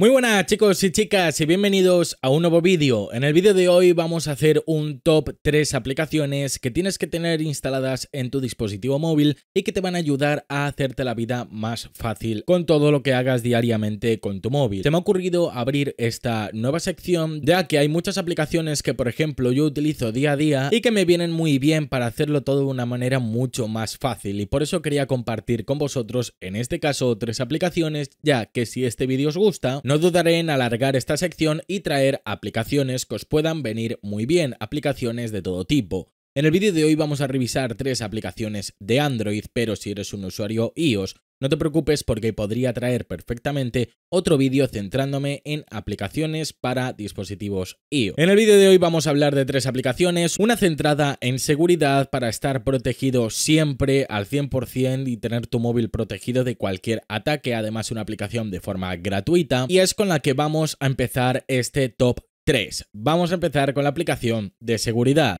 Muy buenas chicos y chicas y bienvenidos a un nuevo vídeo. En el vídeo de hoy vamos a hacer un top 3 aplicaciones que tienes que tener instaladas en tu dispositivo móvil y que te van a ayudar a hacerte la vida más fácil con todo lo que hagas diariamente con tu móvil. Se me ha ocurrido abrir esta nueva sección ya que hay muchas aplicaciones que por ejemplo yo utilizo día a día y que me vienen muy bien para hacerlo todo de una manera mucho más fácil y por eso quería compartir con vosotros en este caso tres aplicaciones ya que si este vídeo os gusta no dudaré en alargar esta sección y traer aplicaciones que os puedan venir muy bien, aplicaciones de todo tipo. En el vídeo de hoy vamos a revisar tres aplicaciones de Android, pero si eres un usuario iOS, no te preocupes porque podría traer perfectamente otro vídeo centrándome en aplicaciones para dispositivos iOS. En el vídeo de hoy vamos a hablar de tres aplicaciones, una centrada en seguridad para estar protegido siempre al 100% y tener tu móvil protegido de cualquier ataque, además una aplicación de forma gratuita y es con la que vamos a empezar este top 3. Vamos a empezar con la aplicación de seguridad.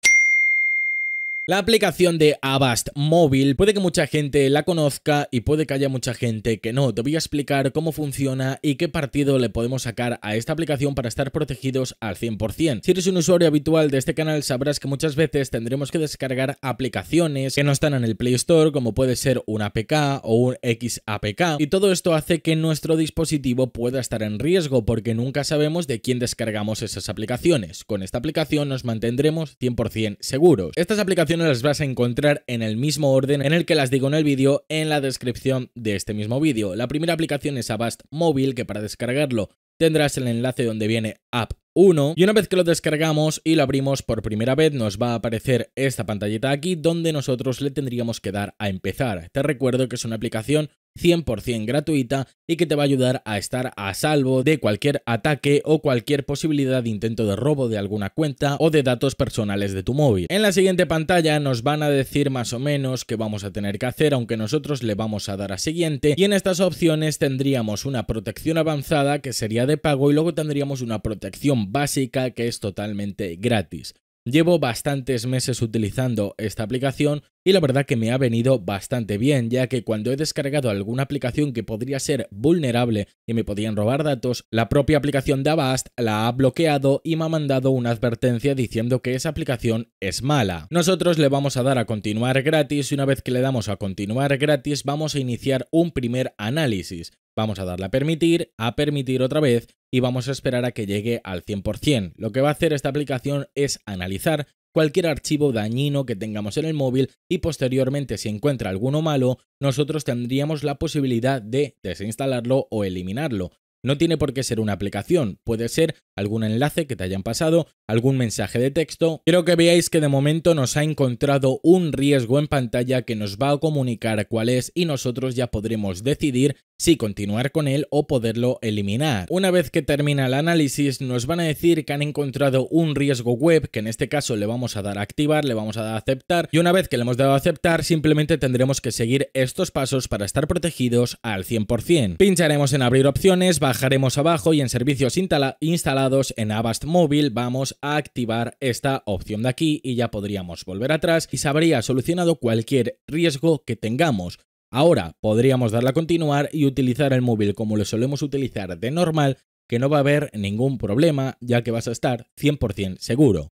La aplicación de Avast Móvil puede que mucha gente la conozca y puede que haya mucha gente que no. Te voy a explicar cómo funciona y qué partido le podemos sacar a esta aplicación para estar protegidos al 100%. Si eres un usuario habitual de este canal sabrás que muchas veces tendremos que descargar aplicaciones que no están en el Play Store como puede ser un APK o un XAPK y todo esto hace que nuestro dispositivo pueda estar en riesgo porque nunca sabemos de quién descargamos esas aplicaciones. Con esta aplicación nos mantendremos 100% seguros. Estas aplicaciones las vas a encontrar en el mismo orden en el que las digo en el vídeo en la descripción de este mismo vídeo. La primera aplicación es Avast móvil que para descargarlo tendrás el enlace donde viene App 1 y una vez que lo descargamos y lo abrimos por primera vez nos va a aparecer esta pantallita aquí donde nosotros le tendríamos que dar a empezar. Te recuerdo que es una aplicación 100% gratuita y que te va a ayudar a estar a salvo de cualquier ataque o cualquier posibilidad de intento de robo de alguna cuenta o de datos personales de tu móvil. En la siguiente pantalla nos van a decir más o menos qué vamos a tener que hacer, aunque nosotros le vamos a dar a siguiente y en estas opciones tendríamos una protección avanzada que sería de pago y luego tendríamos una protección básica que es totalmente gratis. Llevo bastantes meses utilizando esta aplicación y la verdad que me ha venido bastante bien, ya que cuando he descargado alguna aplicación que podría ser vulnerable y me podían robar datos, la propia aplicación de Avast la ha bloqueado y me ha mandado una advertencia diciendo que esa aplicación es mala. Nosotros le vamos a dar a continuar gratis y una vez que le damos a continuar gratis vamos a iniciar un primer análisis. Vamos a darle a permitir, a permitir otra vez y vamos a esperar a que llegue al 100%. Lo que va a hacer esta aplicación es analizar cualquier archivo dañino que tengamos en el móvil y posteriormente si encuentra alguno malo, nosotros tendríamos la posibilidad de desinstalarlo o eliminarlo. No tiene por qué ser una aplicación, puede ser algún enlace que te hayan pasado, algún mensaje de texto. Quiero que veáis que de momento nos ha encontrado un riesgo en pantalla que nos va a comunicar cuál es y nosotros ya podremos decidir si continuar con él o poderlo eliminar. Una vez que termina el análisis nos van a decir que han encontrado un riesgo web que en este caso le vamos a dar a activar, le vamos a dar a aceptar y una vez que le hemos dado a aceptar simplemente tendremos que seguir estos pasos para estar protegidos al 100%. Pincharemos en abrir opciones, bajaremos abajo y en servicios instalados en Avast móvil vamos a activar esta opción de aquí y ya podríamos volver atrás y se habría solucionado cualquier riesgo que tengamos. Ahora podríamos darle a continuar y utilizar el móvil como lo solemos utilizar de normal, que no va a haber ningún problema ya que vas a estar 100% seguro.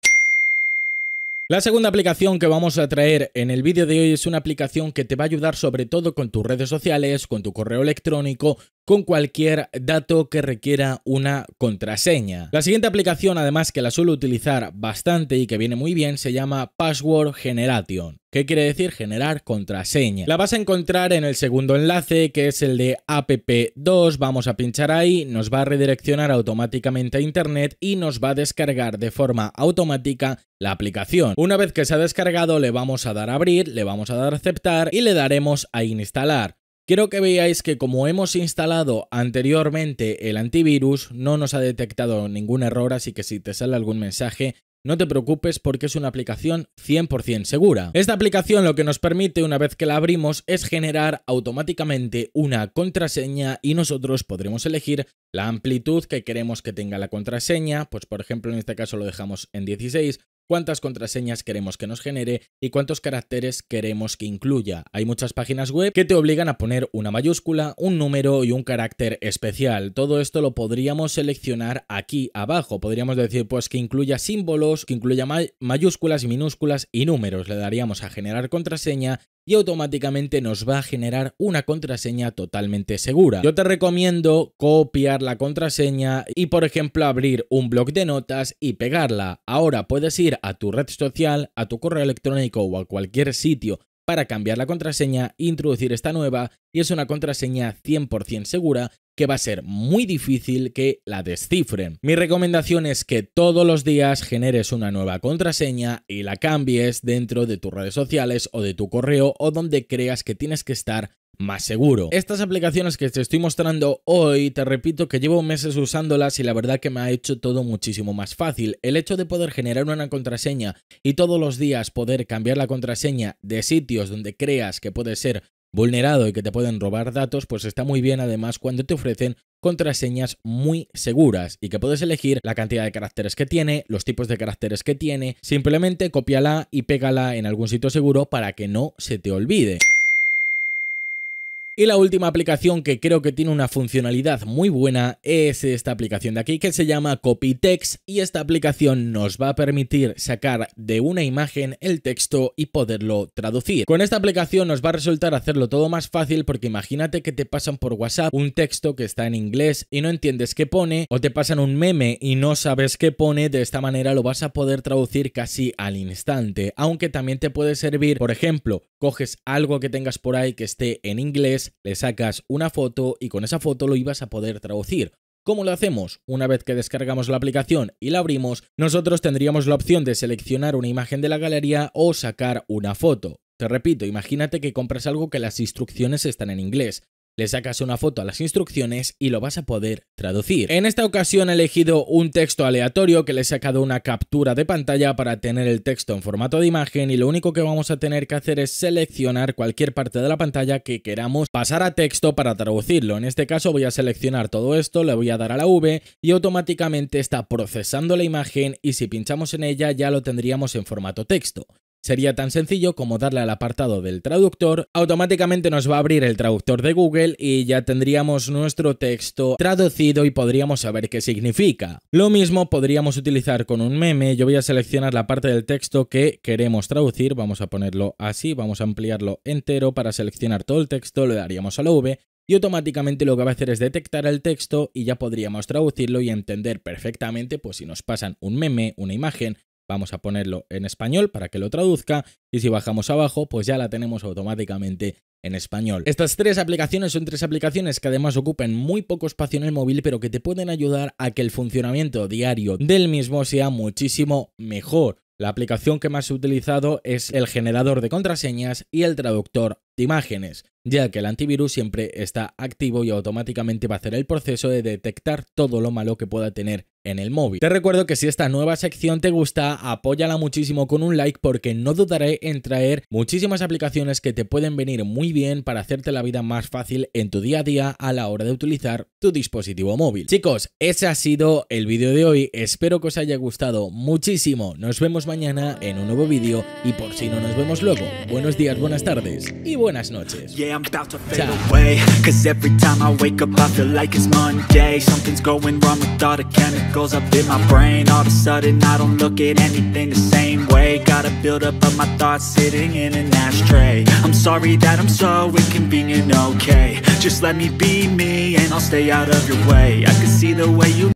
La segunda aplicación que vamos a traer en el vídeo de hoy es una aplicación que te va a ayudar sobre todo con tus redes sociales, con tu correo electrónico, con cualquier dato que requiera una contraseña. La siguiente aplicación, además que la suelo utilizar bastante y que viene muy bien, se llama Password Generation. que quiere decir generar contraseña? La vas a encontrar en el segundo enlace, que es el de app2. Vamos a pinchar ahí, nos va a redireccionar automáticamente a internet y nos va a descargar de forma automática la aplicación. Una vez que se ha descargado, le vamos a dar a abrir, le vamos a dar a aceptar y le daremos a instalar. Quiero que veáis que como hemos instalado anteriormente el antivirus, no nos ha detectado ningún error, así que si te sale algún mensaje, no te preocupes porque es una aplicación 100% segura. Esta aplicación lo que nos permite una vez que la abrimos es generar automáticamente una contraseña y nosotros podremos elegir la amplitud que queremos que tenga la contraseña, pues por ejemplo en este caso lo dejamos en 16 cuántas contraseñas queremos que nos genere y cuántos caracteres queremos que incluya. Hay muchas páginas web que te obligan a poner una mayúscula, un número y un carácter especial. Todo esto lo podríamos seleccionar aquí abajo. Podríamos decir pues que incluya símbolos, que incluya mayúsculas mayúsculas, minúsculas y números. Le daríamos a generar contraseña y automáticamente nos va a generar una contraseña totalmente segura. Yo te recomiendo copiar la contraseña y por ejemplo abrir un blog de notas y pegarla. Ahora puedes ir a tu red social, a tu correo electrónico o a cualquier sitio para cambiar la contraseña, introducir esta nueva y es una contraseña 100% segura que va a ser muy difícil que la descifren. Mi recomendación es que todos los días generes una nueva contraseña y la cambies dentro de tus redes sociales o de tu correo o donde creas que tienes que estar más seguro. Estas aplicaciones que te estoy mostrando hoy, te repito que llevo meses usándolas y la verdad que me ha hecho todo muchísimo más fácil. El hecho de poder generar una contraseña y todos los días poder cambiar la contraseña de sitios donde creas que puede ser vulnerado y que te pueden robar datos, pues está muy bien además cuando te ofrecen contraseñas muy seguras y que puedes elegir la cantidad de caracteres que tiene, los tipos de caracteres que tiene, simplemente cópiala y pégala en algún sitio seguro para que no se te olvide. Y la última aplicación que creo que tiene una funcionalidad muy buena es esta aplicación de aquí que se llama Text. y esta aplicación nos va a permitir sacar de una imagen el texto y poderlo traducir. Con esta aplicación nos va a resultar hacerlo todo más fácil porque imagínate que te pasan por WhatsApp un texto que está en inglés y no entiendes qué pone o te pasan un meme y no sabes qué pone, de esta manera lo vas a poder traducir casi al instante, aunque también te puede servir, por ejemplo, coges algo que tengas por ahí que esté en inglés le sacas una foto y con esa foto lo ibas a poder traducir. ¿Cómo lo hacemos? Una vez que descargamos la aplicación y la abrimos, nosotros tendríamos la opción de seleccionar una imagen de la galería o sacar una foto. Te repito, imagínate que compras algo que las instrucciones están en inglés le sacas una foto a las instrucciones y lo vas a poder traducir. En esta ocasión he elegido un texto aleatorio que le he sacado una captura de pantalla para tener el texto en formato de imagen y lo único que vamos a tener que hacer es seleccionar cualquier parte de la pantalla que queramos pasar a texto para traducirlo. En este caso voy a seleccionar todo esto, le voy a dar a la V y automáticamente está procesando la imagen y si pinchamos en ella ya lo tendríamos en formato texto. Sería tan sencillo como darle al apartado del traductor, automáticamente nos va a abrir el traductor de Google y ya tendríamos nuestro texto traducido y podríamos saber qué significa. Lo mismo podríamos utilizar con un meme, yo voy a seleccionar la parte del texto que queremos traducir, vamos a ponerlo así, vamos a ampliarlo entero para seleccionar todo el texto, le daríamos a la V y automáticamente lo que va a hacer es detectar el texto y ya podríamos traducirlo y entender perfectamente pues si nos pasan un meme, una imagen Vamos a ponerlo en español para que lo traduzca y si bajamos abajo, pues ya la tenemos automáticamente en español. Estas tres aplicaciones son tres aplicaciones que además ocupen muy poco espacio en el móvil, pero que te pueden ayudar a que el funcionamiento diario del mismo sea muchísimo mejor. La aplicación que más he utilizado es el generador de contraseñas y el traductor de imágenes, ya que el antivirus siempre está activo y automáticamente va a hacer el proceso de detectar todo lo malo que pueda tener en el móvil. Te recuerdo que si esta nueva sección te gusta, apóyala muchísimo con un like porque no dudaré en traer muchísimas aplicaciones que te pueden venir muy bien para hacerte la vida más fácil en tu día a día a la hora de utilizar tu dispositivo móvil. Chicos, ese ha sido el vídeo de hoy, espero que os haya gustado muchísimo, nos vemos mañana en un nuevo vídeo y por si no nos vemos luego, buenos días, buenas tardes y buenas noches. Just let me be me and I'll stay out of your way I can see the way you